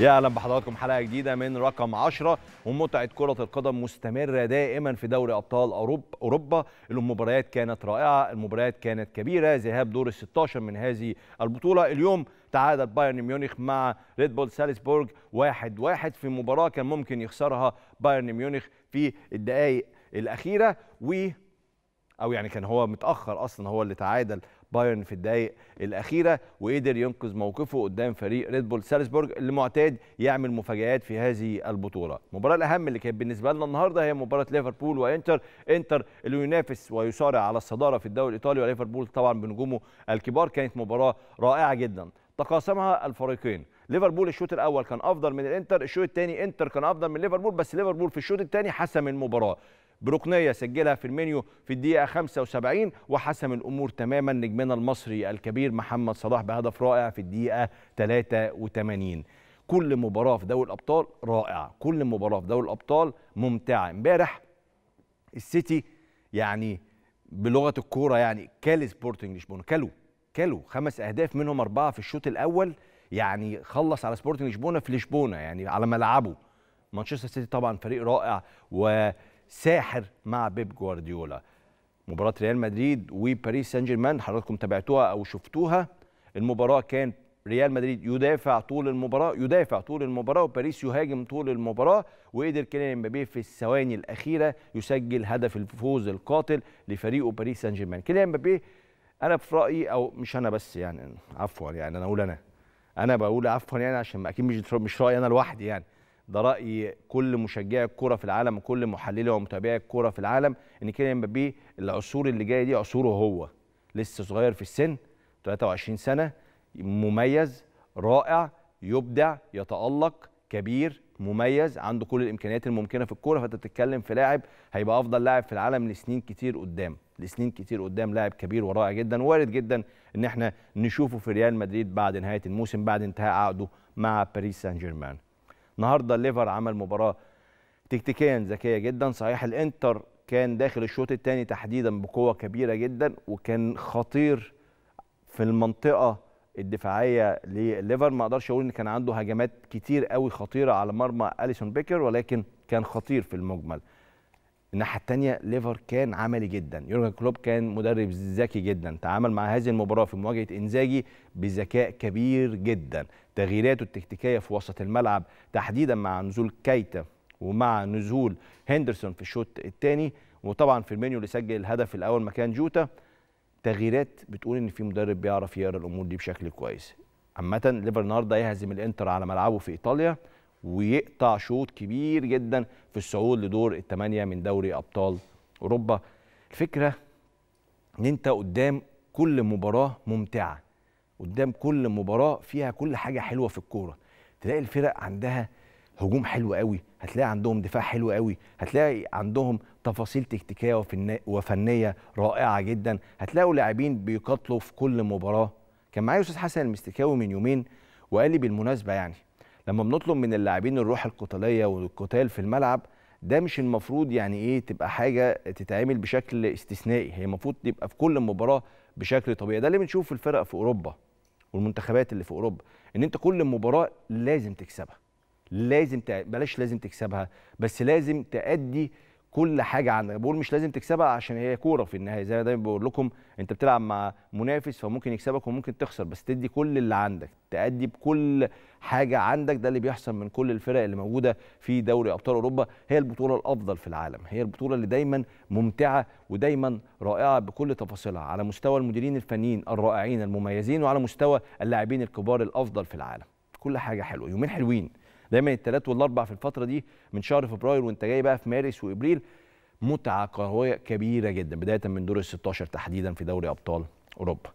يا اهلا بحضراتكم حلقه جديده من رقم 10 ومتعه كره القدم مستمره دائما في دوري ابطال اوروبا المباريات كانت رائعه المباريات كانت كبيره ذهاب دور ال 16 من هذه البطوله اليوم تعادل بايرن ميونخ مع ريد بول سالزبورج 1-1 في مباراه كان ممكن يخسرها بايرن ميونخ في الدقائق الاخيره و او يعني كان هو متاخر اصلا هو اللي تعادل بايرن في الدقائق الاخيره وقدر ينقذ موقفه قدام فريق ريد بول سالزبورج اللي معتاد يعمل مفاجات في هذه البطوله المباراه الاهم اللي كانت بالنسبه لنا النهارده هي مباراه ليفربول وانتر انتر اللي ينافس ويصارع على الصداره في الدوري الايطالي وليفربول طبعا بنجومه الكبار كانت مباراه رائعه جدا تقاسمها الفريقين ليفربول الشوط الاول كان افضل من الانتر الشوط الثاني انتر كان افضل من ليفربول بس ليفربول في الشوط الثاني حسم المباراه بركنيه سجلها فيرمينيو في الدقيقه 75 وحسم الامور تماما نجمنا المصري الكبير محمد صلاح بهدف رائع في الدقيقه 83 كل مباراه في دوري الابطال رائعه كل مباراه في دوري الابطال ممتعه امبارح السيتي يعني بلغه الكوره يعني كال سبورتنج لشبونه كالو كالو خمس اهداف منهم اربعه في الشوط الاول يعني خلص على سبورتنج لشبونه في لشبونه يعني على ملعبه مانشستر سيتي طبعا فريق رائع و ساحر مع بيب جوارديولا مباراه ريال مدريد وباريس سان جيرمان حضراتكم تابعتوها او شفتوها المباراه كان ريال مدريد يدافع طول المباراه يدافع طول المباراه وباريس يهاجم طول المباراه وقدر كيليان امبابي في الثواني الاخيره يسجل هدف الفوز القاتل لفريقه باريس سان جيرمان كيليان امبابي انا في رايي او مش انا بس يعني عفوا يعني انا اقول انا انا بقول عفوا يعني عشان اكيد مش مش رايي انا لوحدي يعني ده راي كل مشجعي الكوره في العالم وكل محللي ومتابعي الكوره في العالم ان كيليان مبابي العصور اللي جايه دي عصوره هو لسه صغير في السن 23 سنه مميز رائع يبدع يتالق كبير مميز عنده كل الامكانيات الممكنه في الكوره فانت بتتكلم في لاعب هيبقى افضل لاعب في العالم لسنين كتير قدام لسنين كتير قدام لاعب كبير ورائع جدا وارد جدا ان احنا نشوفه في ريال مدريد بعد نهايه الموسم بعد انتهاء عقده مع باريس سان جيرمان النهارده الليفر عمل مباراه تكتيكيا ذكيه جدا صحيح الانتر كان داخل الشوط الثاني تحديدا بقوه كبيره جدا وكان خطير في المنطقه الدفاعيه لليفر ما اقدرش اقول ان كان عنده هجمات كتير قوي خطيره على مرمى اليسون بيكر ولكن كان خطير في المجمل الناحيه الثانيه ليفر كان عملي جدا يورجن كلوب كان مدرب ذكي جدا تعامل مع هذه المباراه في مواجهه انزاجي بذكاء كبير جدا تغييراته التكتيكيه في وسط الملعب تحديدا مع نزول كايتا ومع نزول هندرسون في الشوط الثاني وطبعا في المنيو اللي سجل الهدف الاول مكان جوتا تغييرات بتقول ان في مدرب بيعرف يقرا الامور دي بشكل كويس عامه ليفر النهارده يهزم الانتر على ملعبه في ايطاليا ويقطع شوط كبير جدا في الصعود لدور الثمانيه من دوري ابطال اوروبا الفكره ان انت قدام كل مباراه ممتعه قدام كل مباراه فيها كل حاجه حلوه في الكوره تلاقي الفرق عندها هجوم حلو قوي هتلاقي عندهم دفاع حلو قوي هتلاقي عندهم تفاصيل تكتيكيه وفنيه رائعه جدا هتلاقوا لاعبين بيقاتلوا في كل مباراه كان معايا استاذ حسن المستكاوي من يومين وقال لي بالمناسبه يعني لما بنطلب من اللاعبين الروح القتاليه والقتال في الملعب ده مش المفروض يعني ايه تبقى حاجه تتعمل بشكل استثنائي هي المفروض تبقى في كل مباراه بشكل طبيعي ده اللي بنشوفه في الفرق في اوروبا والمنتخبات اللي في اوروبا ان انت كل مباراه لازم تكسبها لازم ت... بلاش لازم تكسبها بس لازم تأدي كل حاجه عندك بقول مش لازم تكسبها عشان هي كوره في النهايه زي دايما بقول لكم انت بتلعب مع منافس فممكن يكسبك وممكن تخسر بس تدي كل اللي عندك تأدي بكل حاجه عندك ده اللي بيحصل من كل الفرق اللي موجوده في دوري ابطال اوروبا هي البطوله الافضل في العالم هي البطوله اللي دايما ممتعه ودايما رائعه بكل تفاصيلها على مستوى المديرين الفنيين الرائعين المميزين وعلى مستوى اللاعبين الكبار الافضل في العالم كل حاجه حلوه يومين حلوين دايما الثلاث والاربع في الفتره دي من شهر فبراير وانت جاي بقى في مارس وابريل متعه قهويه كبيره جدا بدايه من دور ال 16 تحديدا في دوري ابطال اوروبا